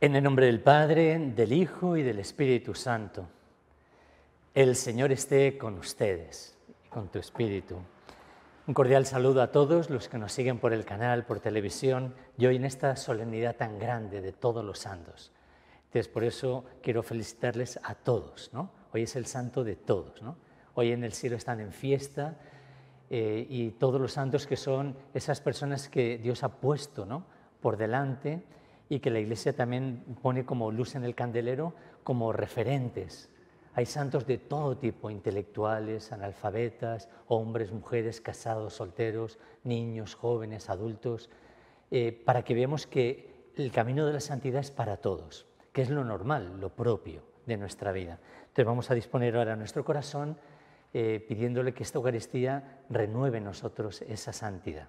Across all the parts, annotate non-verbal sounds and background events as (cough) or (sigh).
En el nombre del Padre, del Hijo y del Espíritu Santo. El Señor esté con ustedes y con tu espíritu. Un cordial saludo a todos los que nos siguen por el canal, por televisión y hoy en esta solemnidad tan grande de todos los santos. Entonces, por eso quiero felicitarles a todos, ¿no? Hoy es el santo de todos, ¿no? Hoy en el cielo están en fiesta eh, y todos los santos que son esas personas que Dios ha puesto, ¿no? Por delante y que la Iglesia también pone como luz en el candelero, como referentes. Hay santos de todo tipo, intelectuales, analfabetas, hombres, mujeres, casados, solteros, niños, jóvenes, adultos, eh, para que veamos que el camino de la santidad es para todos, que es lo normal, lo propio de nuestra vida. Entonces vamos a disponer ahora nuestro corazón eh, pidiéndole que esta Eucaristía renueve en nosotros esa santidad.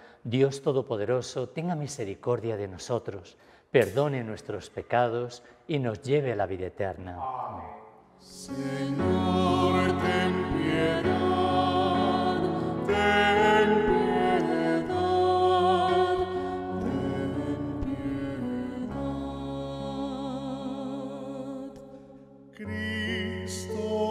Dios Todopoderoso, tenga misericordia de nosotros, perdone nuestros pecados y nos lleve a la vida eterna. Amén. Señor, Cristo.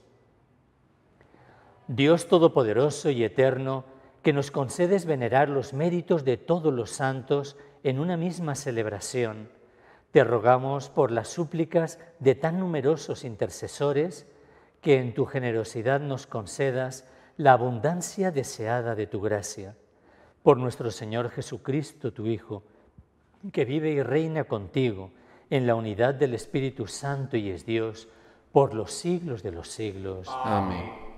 Dios Todopoderoso y Eterno, que nos concedes venerar los méritos de todos los santos en una misma celebración, te rogamos por las súplicas de tan numerosos intercesores, que en tu generosidad nos concedas la abundancia deseada de tu gracia. Por nuestro Señor Jesucristo, tu Hijo, que vive y reina contigo en la unidad del Espíritu Santo y es Dios, por los siglos de los siglos. Amén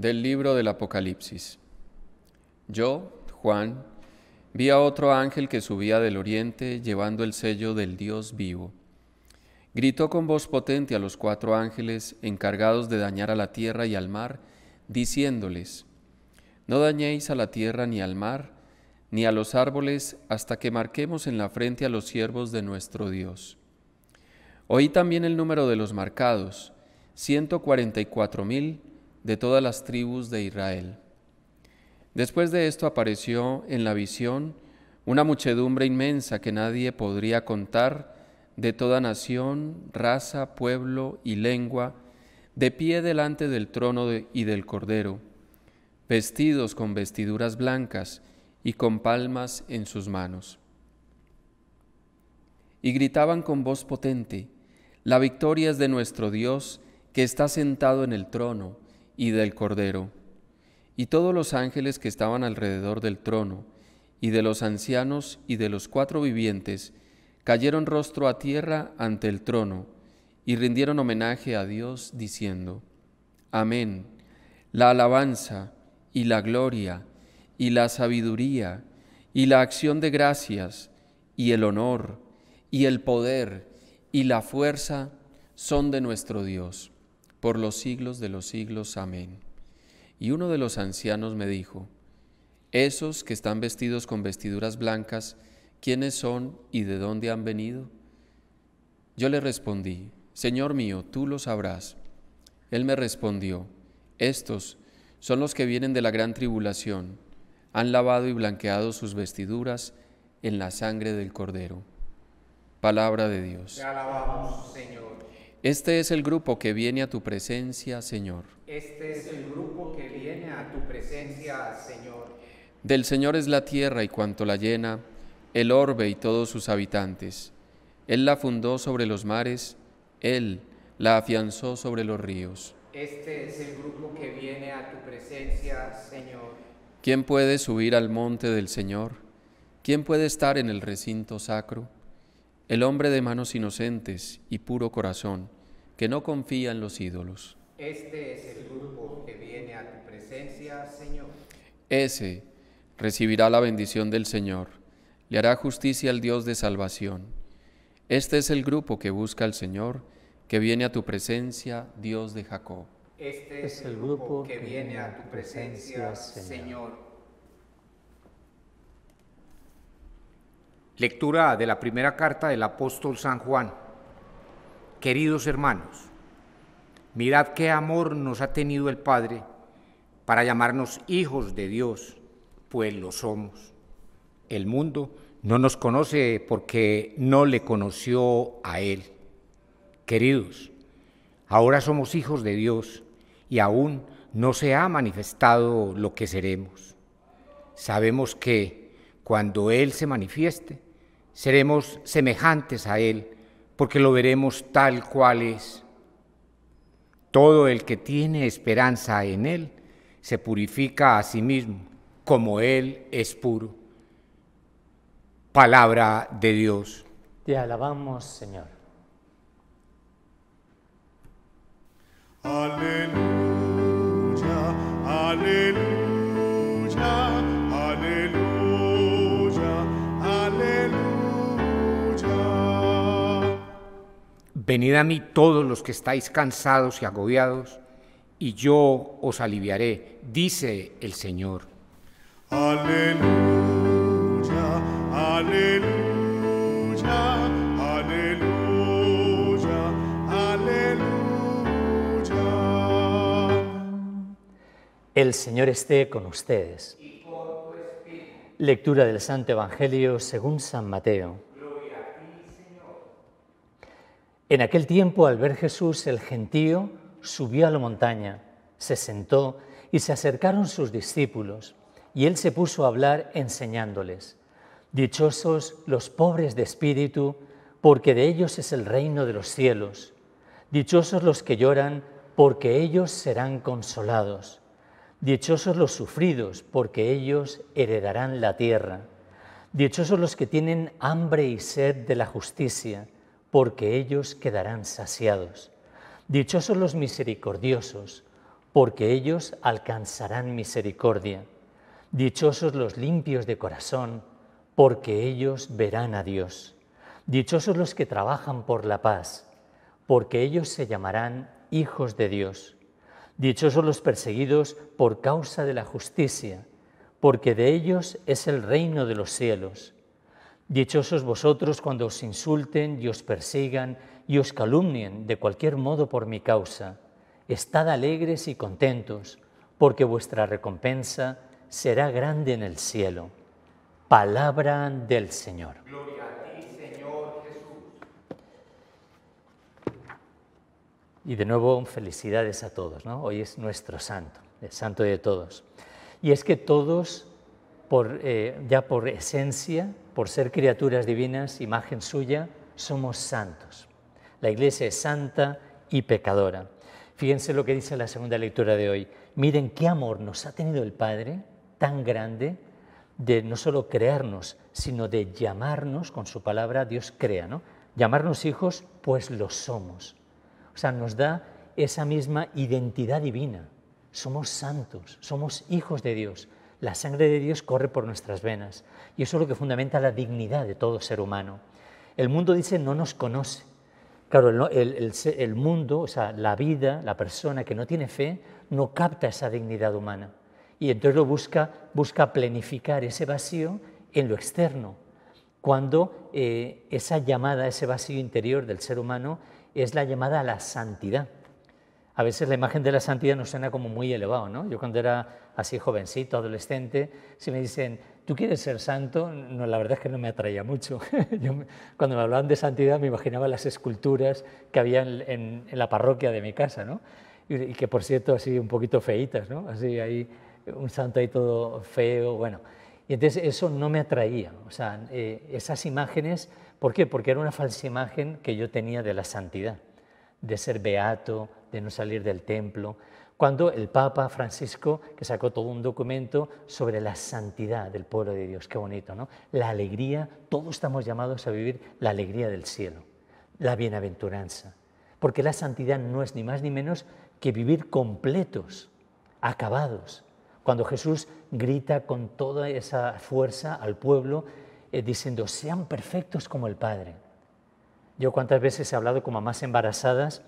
del libro del Apocalipsis. Yo, Juan, vi a otro ángel que subía del oriente llevando el sello del Dios vivo. Gritó con voz potente a los cuatro ángeles encargados de dañar a la tierra y al mar, diciéndoles, No dañéis a la tierra ni al mar, ni a los árboles, hasta que marquemos en la frente a los siervos de nuestro Dios. Oí también el número de los marcados, ciento cuarenta y cuatro mil, de todas las tribus de Israel. Después de esto apareció en la visión una muchedumbre inmensa que nadie podría contar, de toda nación, raza, pueblo y lengua, de pie delante del trono y del cordero, vestidos con vestiduras blancas y con palmas en sus manos. Y gritaban con voz potente, La victoria es de nuestro Dios, que está sentado en el trono y del Cordero, y todos los ángeles que estaban alrededor del trono, y de los ancianos y de los cuatro vivientes, cayeron rostro a tierra ante el trono, y rindieron homenaje a Dios diciendo, Amén, la alabanza y la gloria y la sabiduría y la acción de gracias y el honor y el poder y la fuerza son de nuestro Dios por los siglos de los siglos. Amén. Y uno de los ancianos me dijo, Esos que están vestidos con vestiduras blancas, ¿quiénes son y de dónde han venido? Yo le respondí, Señor mío, tú lo sabrás. Él me respondió, Estos son los que vienen de la gran tribulación, han lavado y blanqueado sus vestiduras en la sangre del Cordero. Palabra de Dios. Te alabamos, Señor. Este es el grupo que viene a tu presencia, Señor. Este es el grupo que viene a tu presencia, Señor. Del Señor es la tierra y cuanto la llena, el orbe y todos sus habitantes. Él la fundó sobre los mares, Él la afianzó sobre los ríos. Este es el grupo que viene a tu presencia, Señor. ¿Quién puede subir al monte del Señor? ¿Quién puede estar en el recinto sacro? el hombre de manos inocentes y puro corazón, que no confía en los ídolos. Este es el grupo que viene a tu presencia, Señor. Ese recibirá la bendición del Señor, le hará justicia al Dios de salvación. Este es el grupo que busca al Señor, que viene a tu presencia, Dios de Jacob. Este es el grupo que viene a tu presencia, Señor. Lectura de la primera carta del apóstol San Juan. Queridos hermanos, mirad qué amor nos ha tenido el Padre para llamarnos hijos de Dios, pues lo somos. El mundo no nos conoce porque no le conoció a Él. Queridos, ahora somos hijos de Dios y aún no se ha manifestado lo que seremos. Sabemos que cuando Él se manifieste, seremos semejantes a Él, porque lo veremos tal cual es. Todo el que tiene esperanza en Él se purifica a sí mismo, como Él es puro. Palabra de Dios. Te alabamos, Señor. Aleluya, aleluya. Venid a mí todos los que estáis cansados y agobiados, y yo os aliviaré, dice el Señor. Aleluya, aleluya, aleluya, aleluya. El Señor esté con ustedes. Lectura del Santo Evangelio según San Mateo. En aquel tiempo, al ver Jesús, el gentío subió a la montaña, se sentó y se acercaron sus discípulos, y él se puso a hablar enseñándoles. Dichosos los pobres de espíritu, porque de ellos es el reino de los cielos. Dichosos los que lloran, porque ellos serán consolados. Dichosos los sufridos, porque ellos heredarán la tierra. Dichosos los que tienen hambre y sed de la justicia porque ellos quedarán saciados. Dichosos los misericordiosos, porque ellos alcanzarán misericordia. Dichosos los limpios de corazón, porque ellos verán a Dios. Dichosos los que trabajan por la paz, porque ellos se llamarán hijos de Dios. Dichosos los perseguidos por causa de la justicia, porque de ellos es el reino de los cielos. Dichosos vosotros cuando os insulten y os persigan y os calumnien de cualquier modo por mi causa. Estad alegres y contentos, porque vuestra recompensa será grande en el cielo. Palabra del Señor. Gloria a ti, Señor Jesús. Y de nuevo, felicidades a todos, ¿no? Hoy es nuestro santo, el santo de todos. Y es que todos, eh, ya por esencia, por ser criaturas divinas, imagen suya, somos santos. La iglesia es santa y pecadora. Fíjense lo que dice la segunda lectura de hoy. Miren qué amor nos ha tenido el Padre tan grande de no solo crearnos, sino de llamarnos, con su palabra Dios crea, ¿no? Llamarnos hijos, pues lo somos. O sea, nos da esa misma identidad divina. Somos santos, somos hijos de Dios, la sangre de Dios corre por nuestras venas y eso es lo que fundamenta la dignidad de todo ser humano. El mundo dice no nos conoce. Claro, el, mundo, o sea, la vida, la persona que no tiene fe, no capta esa dignidad humana. Y entonces busca, busca plenificar ese vacío en lo externo, cuando eh, esa llamada, ese vacío interior del ser humano es la llamada a la santidad a veces la imagen de la santidad nos suena como muy elevado, ¿no? Yo cuando era así jovencito, adolescente, si me dicen, ¿tú quieres ser santo? No, la verdad es que no me atraía mucho. (laughs) cuando me hablaban de santidad me imaginaba las esculturas que había en, la parroquia de mi casa, Y, que por cierto así un poquito feitas, ¿no? Así ahí, un santo ahí todo feo, bueno. Y entonces eso no me atraía, o sea, eh, esas imágenes, ¿por qué? Porque era una falsa imagen que yo tenía de la santidad de ser beato, de no salir del templo, cuando el Papa Francisco, que sacó todo un documento sobre la santidad del pueblo de Dios, qué bonito, ¿no? La alegría, todos estamos llamados a vivir la alegría del cielo, la bienaventuranza, porque la santidad no es ni más ni menos que vivir completos, acabados. Cuando Jesús grita con toda esa fuerza al pueblo, eh, diciendo, sean perfectos como el Padre yo cuántas veces he hablado con mamás embarazadas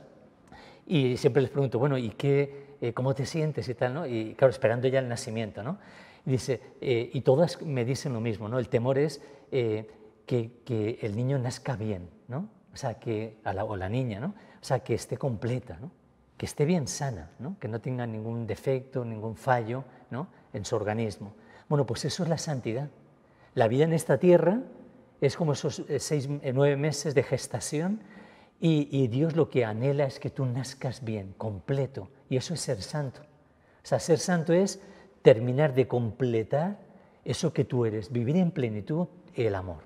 y siempre les pregunto, bueno, ¿y qué, eh, cómo te sientes y tal? ¿no? Y claro, esperando ya el nacimiento, ¿no? Y dice, eh, y todas me dicen lo mismo, ¿no? El temor es eh, que, el niño nazca bien, ¿no? O sea, que, a la, o la niña, ¿no? O sea, que esté completa, ¿no? Que esté bien sana, ¿no? Que no tenga ningún defecto, ningún fallo, ¿no? En su organismo. Bueno, pues eso es la santidad. La vida en esta tierra es como esos eh, seis, eh, nueve meses de gestación y, Dios lo que anhela es que tú nazcas bien, completo. Y eso es ser santo. O sea, ser santo es terminar de completar eso que tú eres, vivir en plenitud el amor.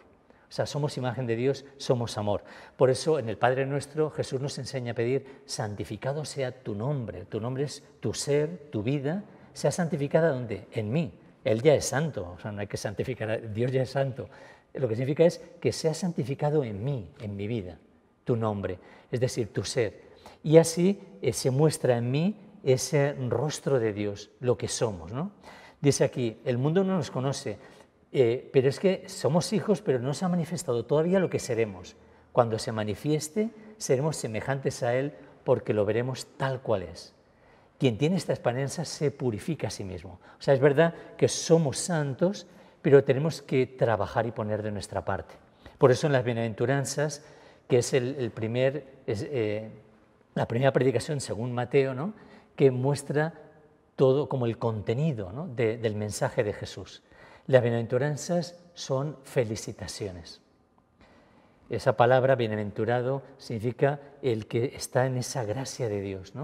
O sea, somos imagen de Dios, somos amor. Por eso en el Padre nuestro Jesús nos enseña a pedir, santificado sea tu nombre. Tu nombre es tu ser, tu vida. Sea santificada donde? En mí. Él ya es santo, o sea, no hay que santificar, a Dios ya es santo, lo que significa es que sea santificado en mí, en mi vida, tu nombre, es decir, tu ser. Y así eh, se muestra en mí ese rostro de Dios, lo que somos. ¿no? Dice aquí, el mundo no nos conoce, eh, pero es que somos hijos, pero no se ha manifestado todavía lo que seremos. Cuando se manifieste, seremos semejantes a Él porque lo veremos tal cual es. Quien tiene esta esperanza se purifica a sí mismo. O sea, es verdad que somos santos, pero tenemos que trabajar y poner de nuestra parte. Por eso en las bienaventuranzas, que es el, primer, eh, la primera predicación según Mateo, ¿no? que muestra todo como el contenido del mensaje de Jesús. Las bienaventuranzas son felicitaciones. Esa palabra bienaventurado significa el que está en esa gracia de Dios.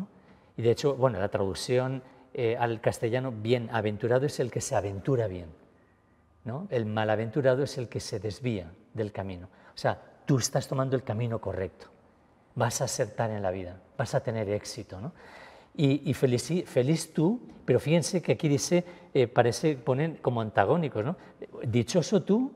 Y de hecho, bueno, la traducción eh, al castellano, bienaventurado es el que se aventura bien. El malaventurado es el que se desvía del camino. O sea, tú estás tomando el camino correcto, vas a acertar en la vida, vas a tener éxito, Y, feliz, tú, pero fíjense que aquí dice, eh, parece poner como antagónicos, Dichoso tú,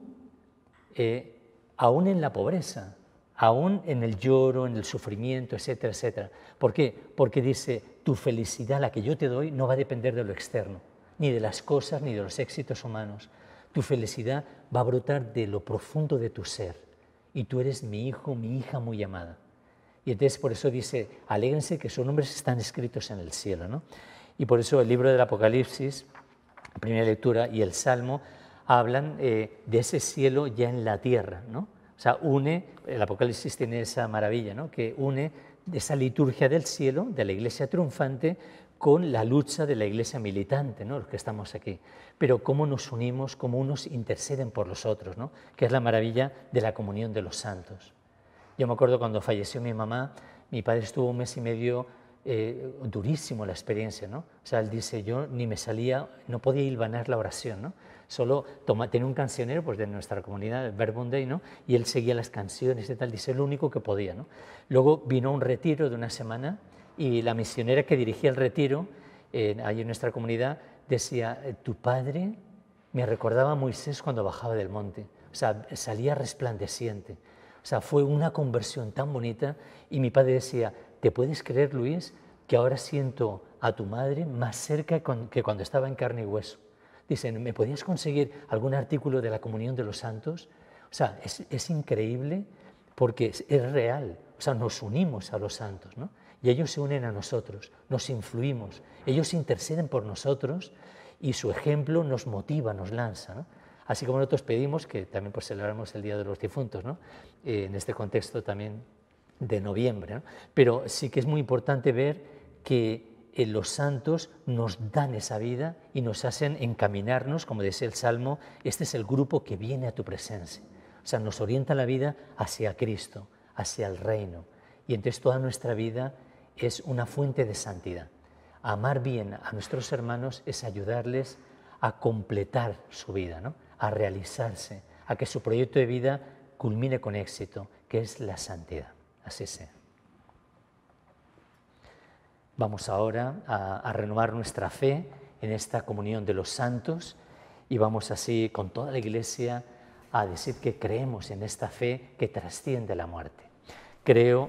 eh, aún en la pobreza, aún en el lloro, en el sufrimiento, etcétera, etcétera. ¿Por qué? Porque dice, tu felicidad, la que yo te doy, no va a depender de lo externo, ni de las cosas, ni de los éxitos humanos. Tu felicidad va a brotar de lo profundo de tu ser. Y tú eres mi hijo, mi hija muy amada. Y entonces por eso dice, alégrense que sus nombres están escritos en el cielo. Y por eso el libro del Apocalipsis, primera lectura, y el Salmo hablan eh, de ese cielo ya en la tierra. ¿no? O sea, une, el Apocalipsis tiene esa maravilla, ¿no? que une esa liturgia del cielo, de la iglesia triunfante, con la lucha de la iglesia militante, ¿no? los que estamos aquí, pero cómo nos unimos, cómo unos interceden por los otros, ¿no? que es la maravilla de la comunión de los santos. Yo me acuerdo cuando falleció mi mamá, mi padre estuvo un mes y medio eh, durísimo la experiencia, ¿no? O sea, él dice, yo ni me salía, no podía hilvanar la oración, ¿no? Solo tenía un cancionero pues, de nuestra comunidad, el Verbum Y él seguía las canciones y tal, dice, lo único que podía, ¿no? Luego vino un retiro de una semana y la misionera que dirigía el retiro ahí en nuestra comunidad decía, eh, tu padre me recordaba a Moisés cuando bajaba del monte, o sea, salía resplandeciente. O sea, fue una conversión tan bonita y mi padre decía, ¿te puedes creer, Luis, que ahora siento a tu madre más cerca que cuando estaba en carne y hueso? Dicen, ¿me podías conseguir algún artículo de la comunión de los santos? O sea, es, increíble porque es, real, o sea, nos unimos a los santos, ¿no? y ellos se unen a nosotros, nos influimos, ellos interceden por nosotros y su ejemplo nos motiva, nos lanza. Así como nosotros pedimos que también por pues, celebramos el Día de los Difuntos, ¿no? Eh, en este contexto también de noviembre. Pero sí que es muy importante ver que eh, los santos nos dan esa vida y nos hacen encaminarnos, como decía el Salmo, este es el grupo que viene a tu presencia. O sea, nos orienta la vida hacia Cristo, hacia el reino. Y entonces toda nuestra vida es una fuente de santidad. Amar bien a nuestros hermanos es ayudarles a completar su vida, ¿no? a realizarse, a que su proyecto de vida culmine con éxito, que es la santidad. Así sea. Vamos ahora a, a renovar nuestra fe en esta comunión de los santos y vamos así con toda la iglesia a decir que creemos en esta fe que trasciende la muerte. Creo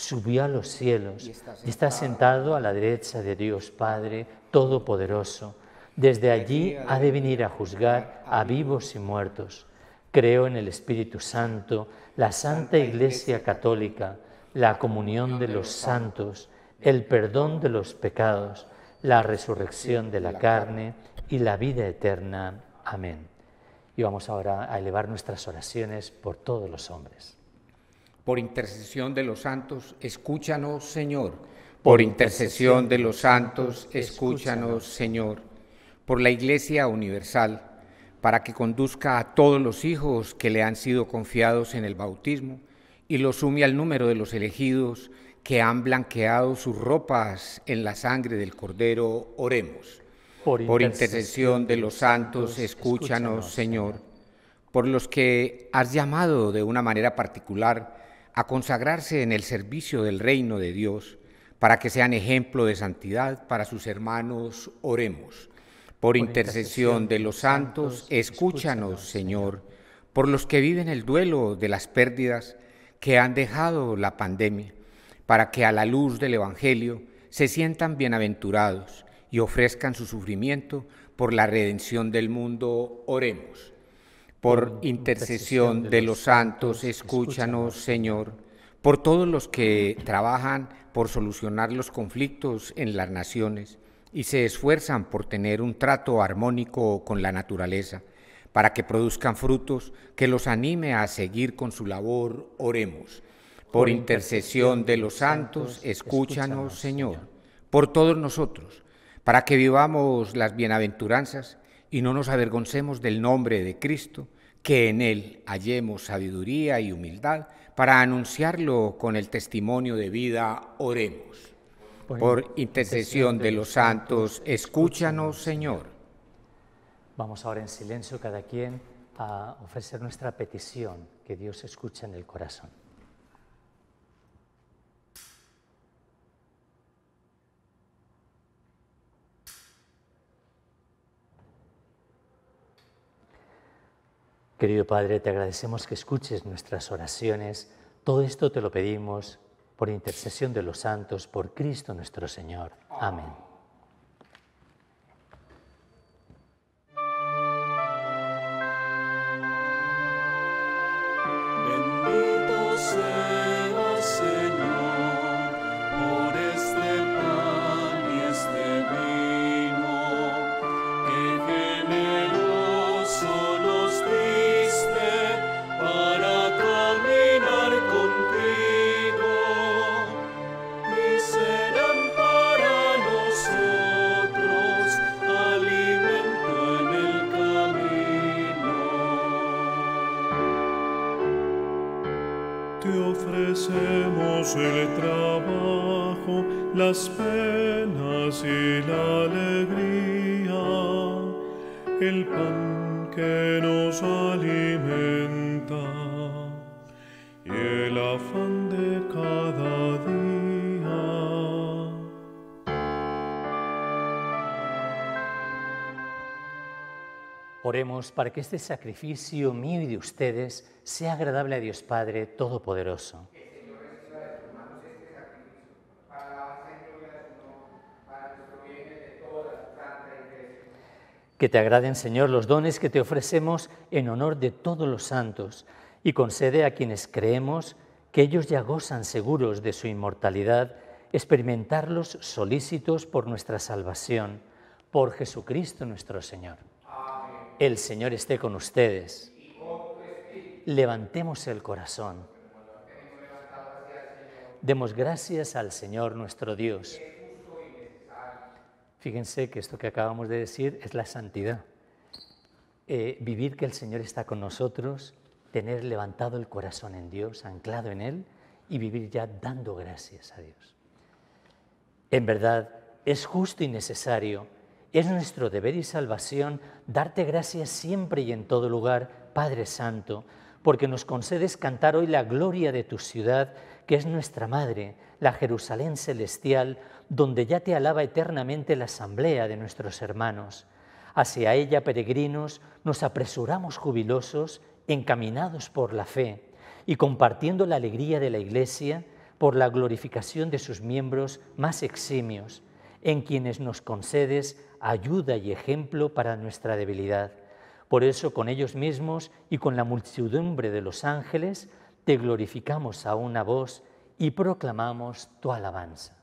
subió a los cielos y está sentado a la derecha de Dios Padre Todopoderoso. Desde allí ha de venir a juzgar a vivos y muertos. Creo en el Espíritu Santo, la Santa Iglesia Católica, la comunión de los santos, el perdón de los pecados, la resurrección de la carne y la vida eterna. Amén. Y vamos ahora a elevar nuestras oraciones por todos los hombres por intercesión de los santos, escúchanos, Señor. Por intercesión de los santos, escúchanos, Señor. Por la Iglesia Universal, para que conduzca a todos los hijos que le han sido confiados en el bautismo y los sume al número de los elegidos que han blanqueado sus ropas en la sangre del Cordero, oremos. Por, intercesión de los santos, escúchanos, Señor. Por los que has llamado de una manera particular, a consagrarse en el servicio del reino de Dios, para que sean ejemplo de santidad para sus hermanos, oremos. Por, intercesión de los santos, escúchanos, Señor, por los que viven el duelo de las pérdidas que han dejado la pandemia, para que a la luz del Evangelio se sientan bienaventurados y ofrezcan su sufrimiento por la redención del mundo, oremos. Por mm, intercesión de los santos, escúchanos, Señor. Por todos los que trabajan por solucionar los conflictos en las naciones y se esfuerzan por tener un trato armónico con la naturaleza, para que produzcan frutos que los anime a seguir con su labor, oremos. Por intercesión de los santos, escúchanos, Señor. Por todos nosotros, para que vivamos las bienaventuranzas y no nos avergoncemos del nombre de Cristo, que en Él hallemos sabiduría y humildad para anunciarlo con el testimonio de vida, oremos. Por intercesión de los santos, escúchanos, Señor. Vamos ahora en silencio cada quien a ofrecer nuestra petición, que Dios escuche en el corazón. Querido Padre, te agradecemos que escuches nuestras oraciones. Todo esto te lo pedimos por intercesión de los santos, por Cristo nuestro Señor. Amén. y la alegría, el pan que nos alimenta y el afán de cada día. Oremos para que este sacrificio mío y de ustedes sea agradable a Dios Padre Todopoderoso. Que te agraden, Señor, los dones que te ofrecemos en honor de todos los santos, y concede a quienes creemos que ellos ya gozan seguros de su inmortalidad, experimentarlos solícitos por nuestra salvación, por Jesucristo nuestro Señor. El Señor esté con ustedes. Levantemos el corazón. Demos gracias al Señor nuestro Dios. Fíjense que esto que acabamos de decir es la santidad. Eh, vivir que el Señor está con nosotros, tener levantado el corazón en Dios, anclado en Él y vivir ya dando gracias a Dios. En verdad, es justo y necesario, es nuestro deber y salvación darte gracias siempre y en todo lugar, Padre Santo, porque nos concedes cantar hoy la gloria de tu ciudad, que es nuestra madre, la Jerusalén celestial, donde ya te alaba eternamente la asamblea de nuestros hermanos. Hacia ella, peregrinos, nos apresuramos jubilosos, encaminados por la fe, y compartiendo la alegría de la Iglesia por la glorificación de sus miembros más eximios, en quienes nos concedes ayuda y ejemplo para nuestra debilidad por eso con ellos mismos y con la multitudumbre de los ángeles te glorificamos a una voz y proclamamos tu alabanza.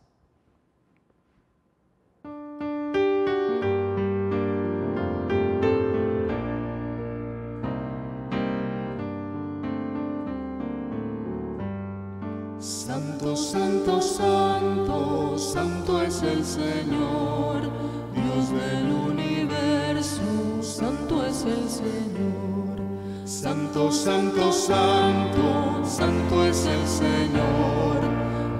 Santo, santo, santo, santo es el Señor, Dios de luz Santo, santo, santo, es el Señor,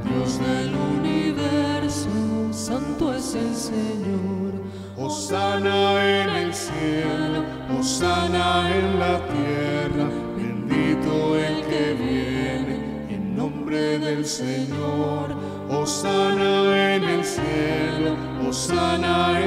Dios del universo, santo es el Señor. Osana en el cielo, Osana en la tierra, bendito el que viene, en nombre del Señor. Osana en el cielo, Osana en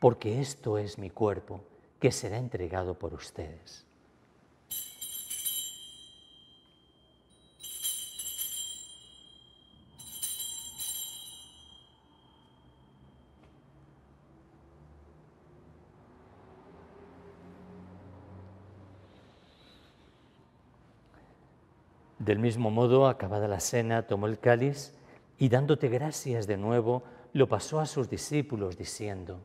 porque esto es mi cuerpo que será entregado por ustedes. Del mismo modo, acabada la cena, tomó el cáliz y dándote gracias de nuevo, lo pasó a sus discípulos diciendo,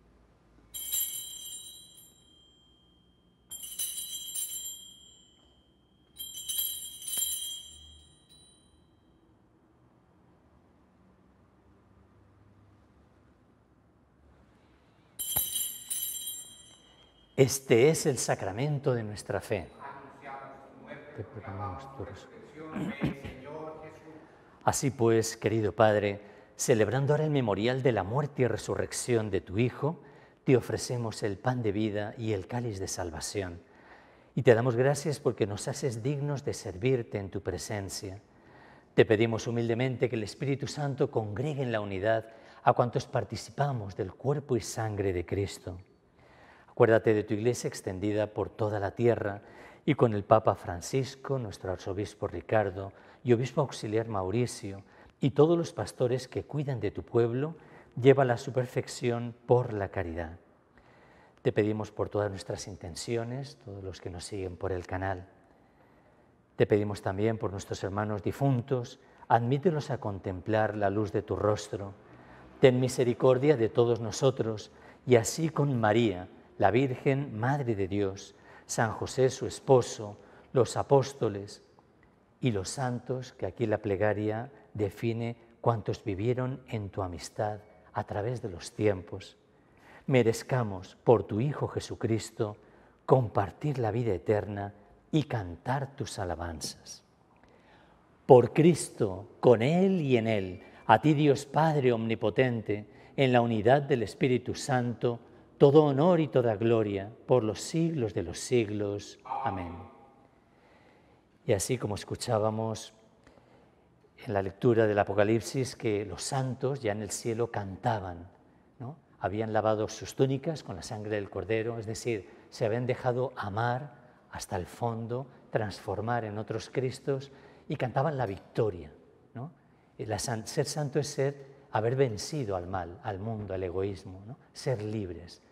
Este es el sacramento de nuestra fe. Así pues, querido Padre, celebrando ahora el memorial de la muerte y resurrección de tu Hijo, te ofrecemos el pan de vida y el cáliz de salvación. Y te damos gracias porque nos haces dignos de servirte en tu presencia. Te pedimos humildemente que el Espíritu Santo congregue en la unidad a cuantos participamos del cuerpo y sangre de Cristo Acuérdate de tu iglesia extendida por toda la tierra y con el Papa Francisco, nuestro arzobispo Ricardo y obispo auxiliar Mauricio y todos los pastores que cuidan de tu pueblo, lleva la su perfección por la caridad. Te pedimos por todas nuestras intenciones, todos los que nos siguen por el canal. Te pedimos también por nuestros hermanos difuntos, admítelos a contemplar la luz de tu rostro. Ten misericordia de todos nosotros y así con María, la Virgen, Madre de Dios, San José, su esposo, los apóstoles y los santos que aquí la plegaria define cuantos vivieron en tu amistad a través de los tiempos. Merezcamos por tu Hijo Jesucristo compartir la vida eterna y cantar tus alabanzas. Por Cristo, con Él y en Él, a ti Dios Padre Omnipotente, en la unidad del Espíritu Santo, todo honor y toda gloria por los siglos de los siglos. Amén. Y así como escuchábamos en la lectura del Apocalipsis que los santos ya en el cielo cantaban, ¿no? habían lavado sus túnicas con la sangre del cordero, es decir, se habían dejado amar hasta el fondo, transformar en otros Cristos y cantaban la victoria. ser santo es ser, haber vencido al mal, al mundo, al egoísmo, ser libres,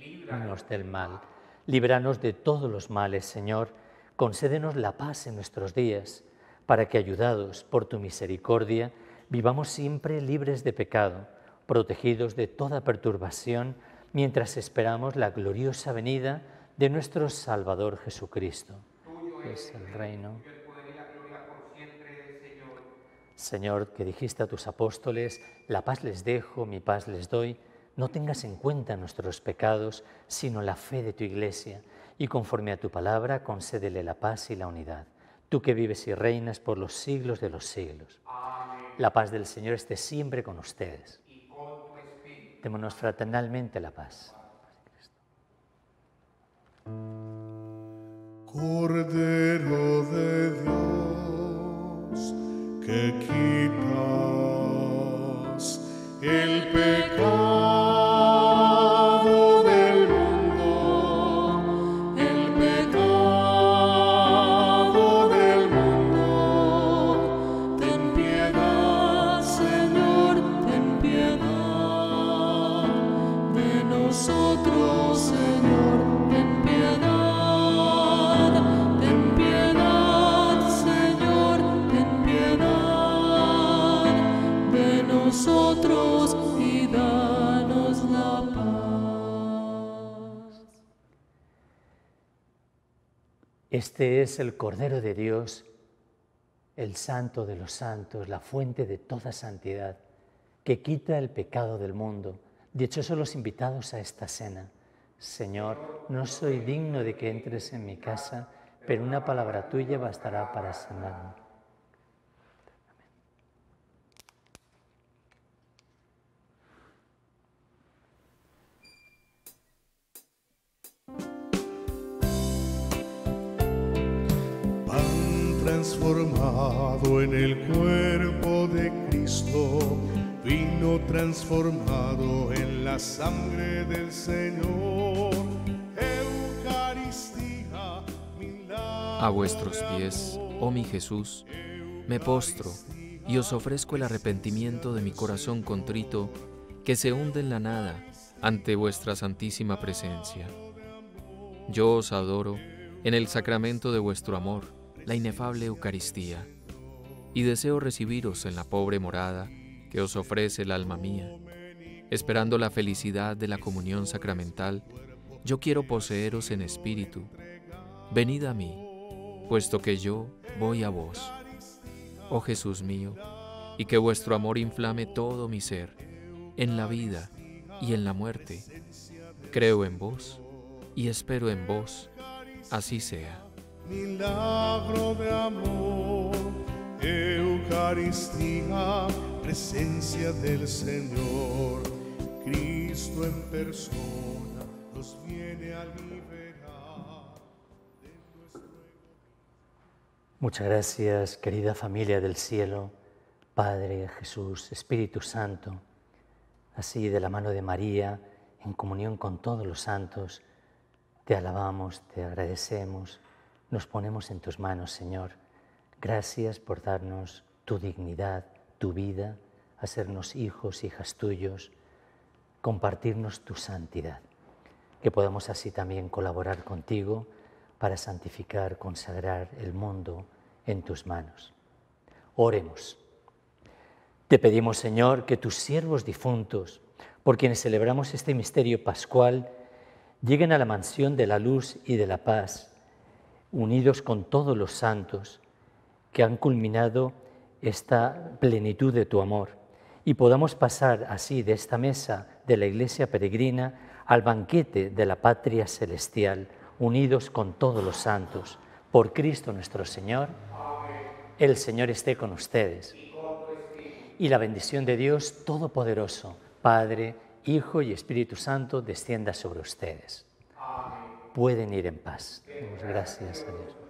líbranos del mal. Líbranos de todos los males, Señor. Concédenos la paz en nuestros días, para que, ayudados por tu misericordia, vivamos siempre libres de pecado, protegidos de toda perturbación, mientras esperamos la gloriosa venida de nuestro Salvador Jesucristo. Tuyo es el reino. Señor, que dijiste a tus apóstoles, la paz les dejo, mi paz les doy no tengas en cuenta nuestros pecados, sino la fe de tu Iglesia, y conforme a tu palabra, concédele la paz y la unidad. Tú que vives y reinas por los siglos de los siglos. Amén. La paz del Señor esté siempre con ustedes. Y con Démonos fraternalmente la paz. Cordero de Dios, que quitas el pecado. Este es el Cordero de Dios, el Santo de los Santos, la fuente de toda santidad, que quita el pecado del mundo. son los invitados a esta cena. Señor, no soy digno de que entres en mi casa, pero una palabra tuya bastará para sanarme. transformado en el cuerpo de Cristo, vino transformado en la sangre del Señor. Eucaristía, A vuestros pies, oh mi Jesús, me postro y os ofrezco el arrepentimiento de mi corazón contrito que se hunde en la nada ante vuestra santísima presencia. Yo os adoro en el sacramento de vuestro amor la inefable Eucaristía, y deseo recibiros en la pobre morada que os ofrece el alma mía. Esperando la felicidad de la comunión sacramental, yo quiero poseeros en espíritu. Venid a mí, puesto que yo voy a vos. Oh Jesús mío, y que vuestro amor inflame todo mi ser, en la vida y en la muerte. Creo en vos y espero en vos. Así sea milagro de amor, Eucaristía, presencia del Señor, Cristo en persona nos viene a liberar. De nuestro... Muchas gracias, querida familia del cielo, Padre, Jesús, Espíritu Santo, así de la mano de María, en comunión con todos los santos, te alabamos, te agradecemos nos ponemos en tus manos, Señor. Gracias por darnos tu dignidad, tu vida, hacernos hijos, hijas tuyos, compartirnos tu santidad. Que podamos así también colaborar contigo para santificar, consagrar el mundo en tus manos. Oremos. Te pedimos, Señor, que tus siervos difuntos, por quienes celebramos este misterio pascual, lleguen a la mansión de la luz y de la paz unidos con todos los santos que han culminado esta plenitud de tu amor y podamos pasar así de esta mesa de la iglesia peregrina al banquete de la patria celestial, unidos con todos los santos, por Cristo nuestro Señor. El Señor esté con ustedes. Y la bendición de Dios Todopoderoso, Padre, Hijo y Espíritu Santo, descienda sobre ustedes pueden ir en paz. Gracias a Dios.